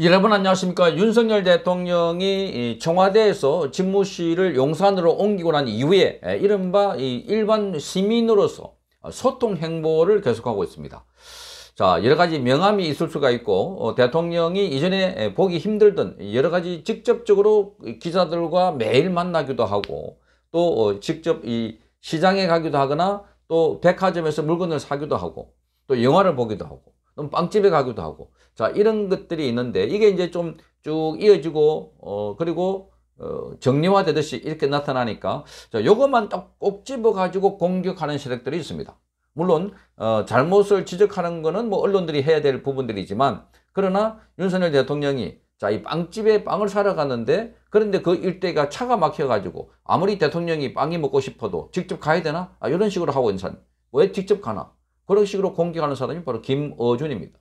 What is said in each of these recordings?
여러분 안녕하십니까 윤석열 대통령이 청와대에서 집무실을 용산으로 옮기고 난 이후에 이른바 일반 시민으로서 소통 행보를 계속하고 있습니다 자 여러 가지 명함이 있을 수가 있고 어, 대통령이 이전에 보기 힘들던 여러 가지 직접적으로 기자들과 매일 만나기도 하고 또 어, 직접 이 시장에 가기도 하거나 또 백화점에서 물건을 사기도 하고 또 영화를 보기도 하고 그럼 빵집에 가기도 하고 자 이런 것들이 있는데 이게 이제 좀 쭉 이어지고 어 그리고 어, 정리화 되듯이 이렇게 나타나니까 자 요것만 꼭 집어 가지고 공격하는 세력들이 있습니다 물론 어, 잘못을 지적하는 것은 뭐 언론들이 해야 될 부분들이지만 그러나 윤석열 대통령이 자, 이 빵집에 빵을 사러 갔는데 그런데 그 일대가 차가 막혀가지고 아무리 대통령이 빵이 먹고 싶어도 직접 가야 되나? 아, 이런 식으로 하고 있는 사람. 왜 직접 가나? 그런 식으로 공격하는 사람이 바로 김어준입니다.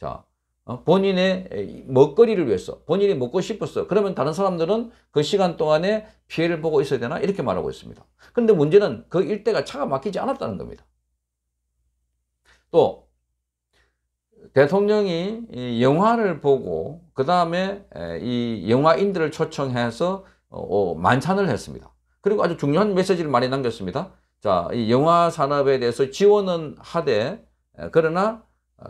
자, 어, 본인의 먹거리를 위해서 본인이 먹고 싶었어. 그러면 다른 사람들은 그 시간 동안에 피해를 보고 있어야 되나? 이렇게 말하고 있습니다. 그런데 문제는 그 일대가 차가 막히지 않았다는 겁니다. 또 대통령이 영화를 보고 그 다음에 이 영화인들을 초청해서 어, 어, 만찬을 했습니다. 그리고 아주 중요한 메시지를 많이 남겼습니다. 자, 이 영화 산업에 대해서 지원은 하되 그러나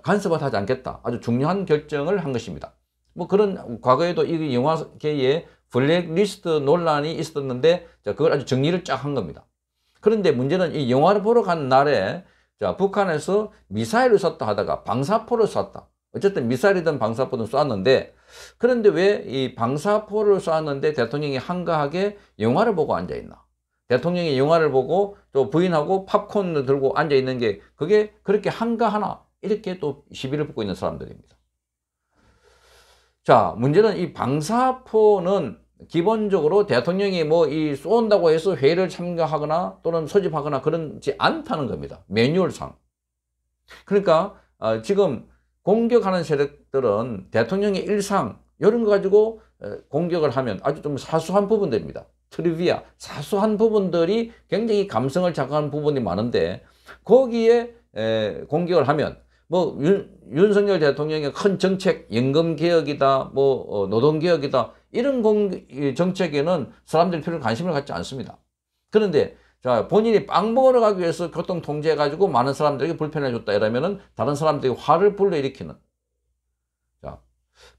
간섭을 하지 않겠다. 아주 중요한 결정을 한 것입니다. 뭐 그런 과거에도 이 영화계에 블랙리스트 논란이 있었는데 자, 그걸 아주 정리를 쫙 한 겁니다. 그런데 문제는 이 영화를 보러 간 날에 자, 북한에서 미사일을 쐈다 하다가 방사포를 쐈다. 어쨌든 미사일이든 방사포든 쐈는데 그런데 왜 이 방사포를 쐈는데 대통령이 한가하게 영화를 보고 앉아 있나? 대통령이 영화를 보고 또 부인하고 팝콘을 들고 앉아 있는 게 그게 그렇게 한가하나 이렇게 또 시비를 붙고 있는 사람들입니다. 자 문제는 이 방사포는 기본적으로 대통령이 뭐이 쏜다고 해서 회의를 참가하거나 또는 소집하거나 그런지 않다는 겁니다. 매뉴얼상. 그러니까 어, 지금 공격하는 세력들은 대통령의 일상 이런 거 가지고 어, 공격을 하면 아주 좀 사소한 부분들입니다. 트리비아, 사소한 부분들이 굉장히 감성을 자극하는 부분이 많은데 거기에 에, 공격을 하면 뭐 윤, 윤석열 대통령의 큰 정책, 연금개혁이다, 뭐 어, 노동개혁이다 이런 공, 정책에는 사람들이 별로 관심을 갖지 않습니다. 그런데 자 본인이 빵 먹으러 가기 위해서 교통 통제해가지고 많은 사람들에게 불편해 줬다 이러면은 다른 사람들이 화를 불러일으키는 자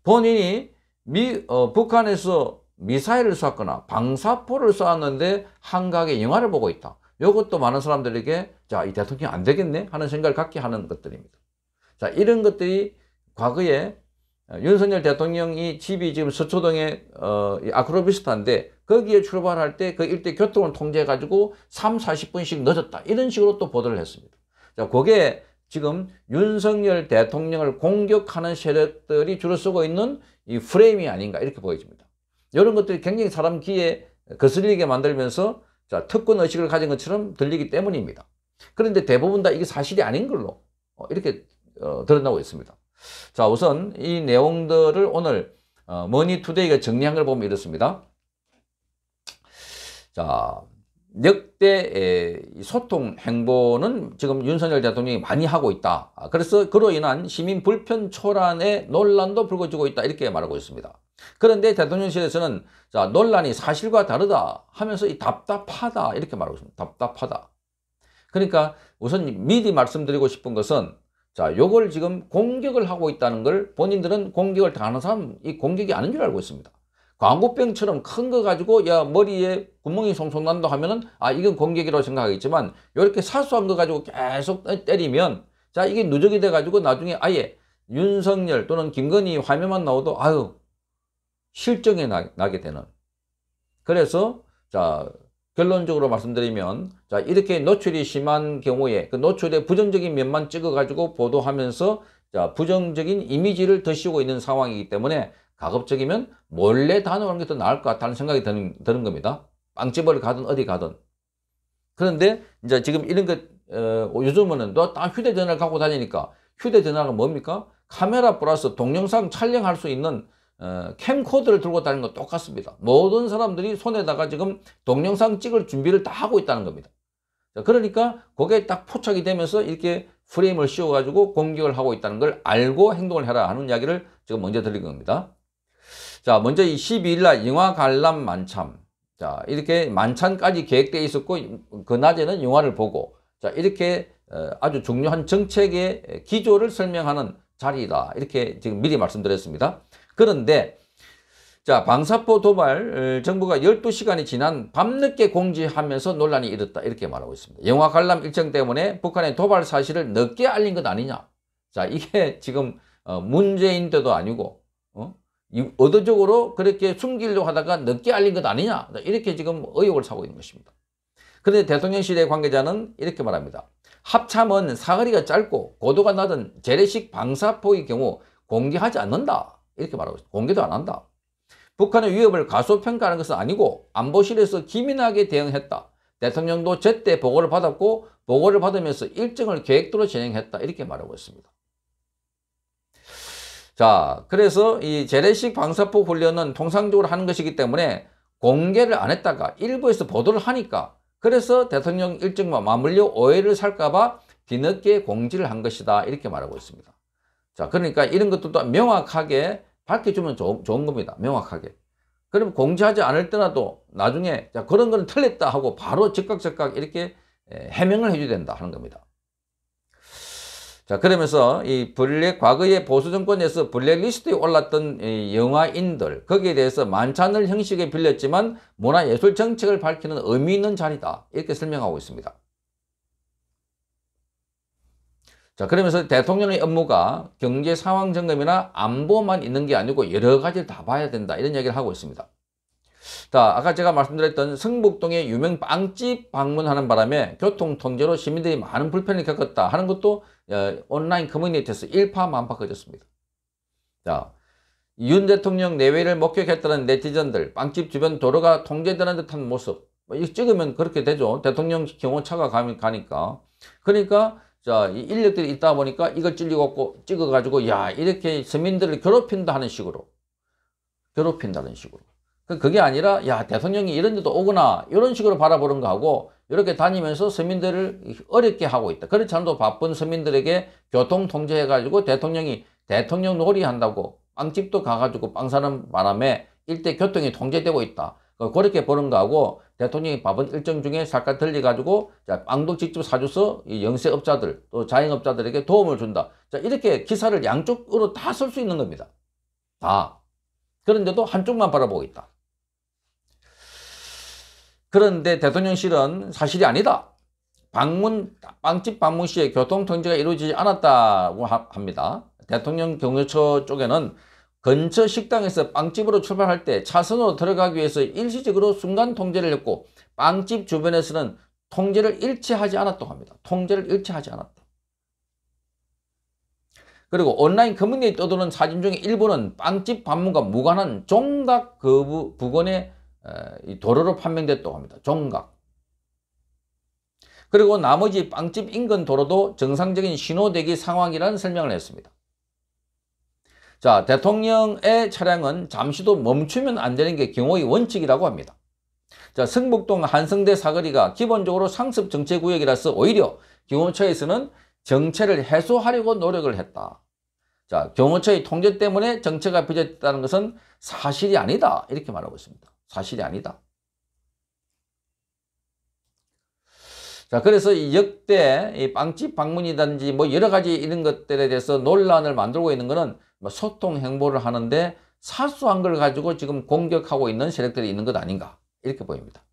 본인이 미 어, 북한에서 미사일을 쐈거나 방사포를 쐈는데 한강에 영화를 보고 있다. 이것도 많은 사람들에게 자, 이 대통령 안 되겠네 하는 생각을 갖게 하는 것들입니다. 자, 이런 것들이 과거에 윤석열 대통령이 집이 지금 서초동의 어, 아크로비스타인데 거기에 출발할 때 그 일대 교통을 통제해가지고 3, 40분씩 늦었다. 이런 식으로 또 보도를 했습니다. 자, 그게 지금 윤석열 대통령을 공격하는 세력들이 주로 쓰고 있는 이 프레임이 아닌가 이렇게 보여집니다. 이런 것들이 굉장히 사람 귀에 거슬리게 만들면서 자, 특권 의식을 가진 것처럼 들리기 때문입니다. 그런데 대부분 다 이게 사실이 아닌 걸로 어, 이렇게 어, 드러나고 있습니다. 자, 우선 이 내용들을 오늘 어, 머니투데이가 정리한 걸 보면 이렇습니다. 자, 역대 소통 행보는 지금 윤석열 대통령이 많이 하고 있다. 아, 그래서 그로 인한 시민 불편 초란의 논란도 불거지고 있다. 이렇게 말하고 있습니다. 그런데 대통령실에서는 자, 논란이 사실과 다르다 하면서 이 답답하다 이렇게 말하고 있습니다. 답답하다. 그러니까 우선 미리 말씀드리고 싶은 것은 자, 요걸 지금 공격을 하고 있다는 걸 본인들은 공격을 당하는 사람 이 공격이 아닌 줄 알고 있습니다. 광고병처럼 큰 거 가지고 야 머리에 구멍이 송송 난다 하면은 아 이건 공격이라고 생각하겠지만 이렇게 사소한 거 가지고 계속 때리면 자 이게 누적이 돼 가지고 나중에 아예 윤석열 또는 김건희 화면만 나오도 아유 실정에 나, 나게 되는 그래서 자 결론적으로 말씀드리면 자 이렇게 노출이 심한 경우에 그 노출의 부정적인 면만 찍어 가지고 보도하면서 자 부정적인 이미지를 드시고 있는 상황이기 때문에 가급적이면 몰래 다녀오는 게 더 나을 것 같다는 생각이 드는, 드는 겁니다. 빵집을 가든 어디 가든. 그런데 이제 지금 이런 것 어, 요즘은 또다 휴대전화를 갖고 다니니까 휴대전화가 뭡니까? 카메라 플러스 동영상 촬영할 수 있는 어, 캠코더를 들고 다니는 거 똑같습니다. 모든 사람들이 손에다가 지금 동영상 찍을 준비를 다 하고 있다는 겁니다. 그러니까 거기에 딱 포착이 되면서 이렇게 프레임을 씌워가지고 공격을 하고 있다는 걸 알고 행동을 해라 하는 이야기를 지금 먼저 드린 겁니다. 자, 먼저 이 12일 날 영화 관람 만참. 자, 이렇게 만찬까지 계획되어 있었고, 그 낮에는 영화를 보고, 자, 이렇게 어, 아주 중요한 정책의 기조를 설명하는 자리다. 이렇게 지금 미리 말씀드렸습니다. 그런데, 자, 방사포 도발 어, 정부가 12시간이 지난 밤늦게 공지하면서 논란이 일었다. 이렇게 말하고 있습니다. 영화 관람 일정 때문에 북한의 도발 사실을 늦게 알린 것 아니냐. 자, 이게 지금 어, 문제인데도 아니고, 어? 의도적으로 그렇게 숨기려고 하다가 늦게 알린 것 아니냐 이렇게 지금 의혹을 사고 있는 것입니다. 그런데 대통령실의 관계자는 이렇게 말합니다. 합참은 사거리가 짧고 고도가 낮은 재래식 방사포의 경우 공개하지 않는다. 이렇게 말하고 있습니다. 공개도 안 한다. 북한의 위협을 가소평가하는 것은 아니고 안보실에서 기민하게 대응했다. 대통령도 제때 보고를 받았고 보고를 받으면서 일정을 계획대로 진행했다. 이렇게 말하고 있습니다. 자, 그래서 이 재래식 방사포 훈련은 통상적으로 하는 것이기 때문에 공개를 안 했다가 일부에서 보도를 하니까 그래서 대통령 일정과 맞물려 오해를 살까봐 뒤늦게 공지를 한 것이다 이렇게 말하고 있습니다. 자, 그러니까 이런 것들도 명확하게 밝혀주면 좋, 좋은 겁니다. 명확하게. 그럼 공지하지 않을 때라도 나중에 자, 그런 거는 틀렸다 하고 바로 즉각 즉각 이렇게 해명을 해줘야 된다 하는 겁니다. 자 그러면서 이 블랙 과거의 보수 정권에서 블랙리스트에 올랐던 영화인들 거기에 대해서 만찬을 형식에 빌렸지만 문화예술 정책을 밝히는 의미 있는 자리다 이렇게 설명하고 있습니다. 자 그러면서 대통령의 업무가 경제 상황 점검이나 안보만 있는 게 아니고 여러 가지를 다 봐야 된다 이런 얘기를 하고 있습니다. 자, 아까 제가 말씀드렸던 성북동의 유명 빵집 방문하는 바람에 교통통제로 시민들이 많은 불편을 겪었다 하는 것도 온라인 커뮤니티에서 일파만파커졌습니다. 자, 윤 대통령 내외를 목격했다는 네티즌들, 빵집 주변 도로가 통제되는 듯한 모습. 뭐 이거 찍으면 그렇게 되죠. 대통령 경호차가 가니까. 그러니까 자, 이 인력들이 있다 보니까 이걸 찔리고 찍어가지고, 야, 이렇게 서민들을 괴롭힌다 하는 식으로. 괴롭힌다는 식으로. 그, 그게 아니라, 야, 대통령이 이런 데도 오구나. 이런 식으로 바라보는 거하고, 이렇게 다니면서 서민들을 어렵게 하고 있다. 그렇지 않아도 바쁜 서민들에게 교통 통제해가지고 대통령이 대통령 놀이 한다고 빵집도 가가지고 빵 사는 바람에 일대 교통이 통제되고 있다. 그 그렇게 보는 거하고 대통령이 밥은 일정 중에 살까 들려가지고 빵도 직접 사줘서 영세업자들 또 자영업자들에게 도움을 준다. 자, 이렇게 기사를 양쪽으로 다 쓸 수 있는 겁니다. 다. 그런데도 한쪽만 바라보고 있다. 그런데 대통령실은 사실이 아니다. 방문, 빵집 방문 시에 교통 통제가 이루어지지 않았다고 하, 합니다. 대통령 경유처 쪽에는 근처 식당에서 빵집으로 출발할 때 차선으로 들어가기 위해서 일시적으로 순간 통제를 했고 빵집 주변에서는 통제를 일치하지 않았다고 합니다. 통제를 일치하지 않았다. 그리고 온라인 커뮤니 떠도는 사진 중에 일부는 빵집 방문과 무관한 종각 거부, 부근의 에, 도로로 판명됐다고 합니다. 종각. 그리고 나머지 빵집 인근 도로도 정상적인 신호대기 상황이라는 설명을 했습니다. 자, 대통령의 차량은 잠시도 멈추면 안 되는 게 경호의 원칙이라고 합니다. 자, 성북동 한성대 사거리가 기본적으로 상습 정체 구역이라서 오히려 경호처에서는 정체를 해소하려고 노력을 했다. 자, 경호처의 통제 때문에 정체가 빚어졌다는 것은 사실이 아니다. 이렇게 말하고 있습니다. 사실이 아니다. 자, 그래서 이 역대 이 빵집 방문이든지 뭐 여러 가지 이런 것들에 대해서 논란을 만들고 있는 것은 뭐 소통 행보를 하는데 사소한 걸 가지고 지금 공격하고 있는 세력들이 있는 것 아닌가. 이렇게 보입니다.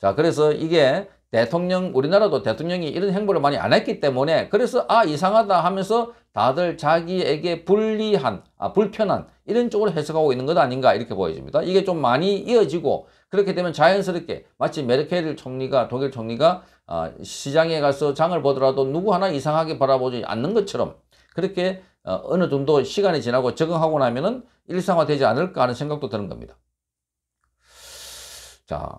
자, 그래서 이게 대통령, 우리나라도 대통령이 이런 행보를 많이 안 했기 때문에 그래서 아, 이상하다 하면서 다들 자기에게 불리한, 아, 불편한 이런 쪽으로 해석하고 있는 것 아닌가 이렇게 보여집니다. 이게 좀 많이 이어지고 그렇게 되면 자연스럽게 마치 메르켈 총리가 독일 총리가 어, 시장에 가서 장을 보더라도 누구 하나 이상하게 바라보지 않는 것처럼 그렇게 어, 어느 정도 시간이 지나고 적응하고 나면은 일상화되지 않을까 하는 생각도 드는 겁니다. 자,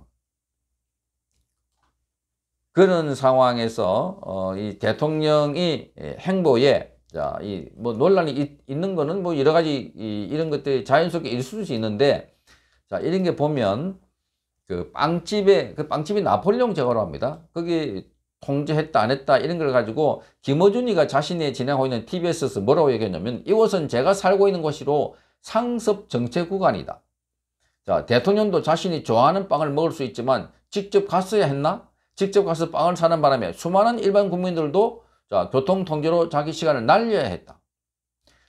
그런 상황에서 어, 이 대통령이 예, 행보에 자, 이, 뭐, 논란이 있, 있는 거는 뭐, 여러 가지, 이, 이런 것들이 자연스럽게 있을 수 있는데, 자, 이런 게 보면, 그 빵집에, 그 빵집이 나폴레옹 제거라고 합니다. 거기 통제했다, 안 했다, 이런 걸 가지고, 김어준이가 자신이 진행하고 있는 TBS에서 뭐라고 얘기했냐면, 이곳은 제가 살고 있는 곳이로 상습 정체 구간이다. 자, 대통령도 자신이 좋아하는 빵을 먹을 수 있지만, 직접 갔어야 했나? 직접 가서 빵을 사는 바람에 수많은 일반 국민들도 자, 교통 통제로 자기 시간을 날려야 했다.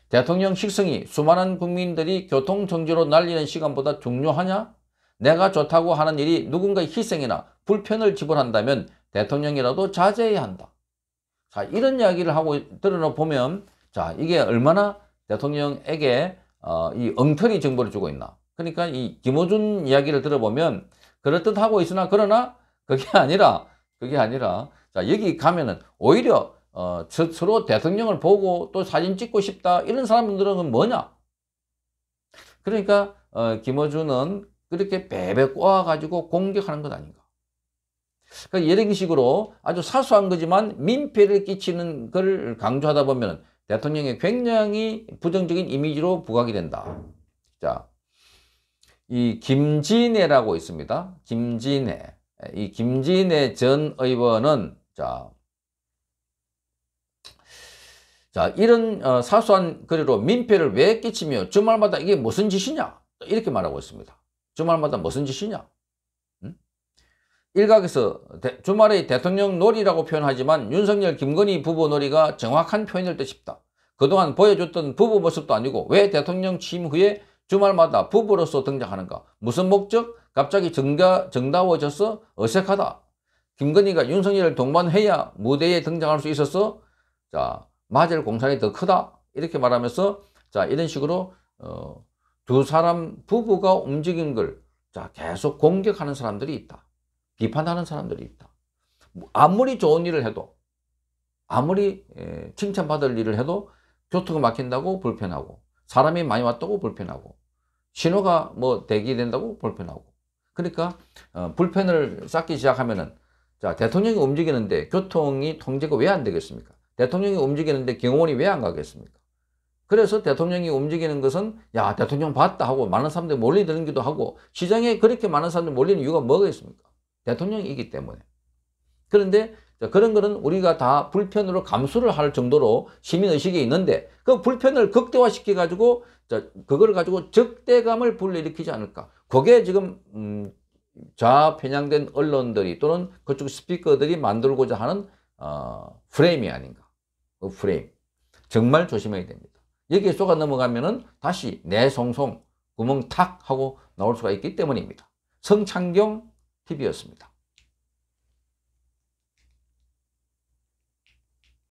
대통령 식성이 수많은 국민들이 교통 통제로 날리는 시간보다 중요하냐? 내가 좋다고 하는 일이 누군가의 희생이나 불편을 지불한다면 대통령이라도 자제해야 한다. 자, 이런 이야기를 하고 들어보면 자, 이게 얼마나 대통령에게 어, 이 엉터리 정보를 주고 있나. 그러니까 이 김호준 이야기를 들어보면 그럴듯 하고 있으나 그러나 그게 아니라 그게 아니라 자, 여기 가면은 오히려 어, 스스로 대통령을 보고 또 사진 찍고 싶다 이런 사람들은 뭐냐 그러니까 어, 김어준은 그렇게 베베 꼬아가지고 공격하는 것 아닌가 그러니까 이런 식으로 아주 사소한 거지만 민폐를 끼치는 걸 강조하다 보면 대통령의 굉장히 부정적인 이미지로 부각이 된다 자, 이 김진애라고 있습니다 김진애 이 김진애 전 의원은 자 자, 이런 어, 사소한 거리로 민폐를 왜 끼치며 주말마다 이게 무슨 짓이냐? 이렇게 말하고 있습니다. 주말마다 무슨 짓이냐? 음? 일각에서 대, 주말의 대통령 놀이라고 표현하지만 윤석열 김건희 부부 놀이가 정확한 표현일 듯 싶다. 그동안 보여줬던 부부 모습도 아니고 왜 대통령 취임 후에 주말마다 부부로서 등장하는가? 무슨 목적? 갑자기 정다, 정다워져서 어색하다. 김건희가 윤석열 동반해야 무대에 등장할 수 있어서 자 맞을 공산이 더 크다 이렇게 말하면서 자 이런 식으로 어, 두 사람 부부가 움직인 걸 자, 계속 공격하는 사람들이 있다. 비판하는 사람들이 있다. 뭐, 아무리 좋은 일을 해도 아무리 에, 예, 칭찬받을 일을 해도 교통이 막힌다고 불편하고 사람이 많이 왔다고 불편하고 신호가 뭐 대기된다고 불편하고 그러니까 어, 불편을 쌓기 시작하면은 자 대통령이 움직이는데 교통이 통제가 왜 안 되겠습니까? 대통령이 움직이는데 경호원이 왜 안 가겠습니까? 그래서 대통령이 움직이는 것은 야 대통령 봤다 하고 많은 사람들이 몰리들기도 하고 시장에 그렇게 많은 사람들이 몰리는 이유가 뭐가 있습니까? 대통령이기 때문에. 그런데 그런 거는 우리가 다 불편으로 감수를 할 정도로 시민의식이 있는데 그 불편을 극대화시켜 가지고 그걸 가지고 적대감을 불러일으키지 않을까 그게 지금 음, 좌 편향된 언론들이 또는 그쪽 스피커들이 만들고자 하는 어, 프레임이 아닌가 그 프레임. 정말 조심해야 됩니다. 여기에 쏘가 넘어가면은 다시 내송송 구멍 탁 하고 나올 수가 있기 때문입니다. 성창경 TV였습니다.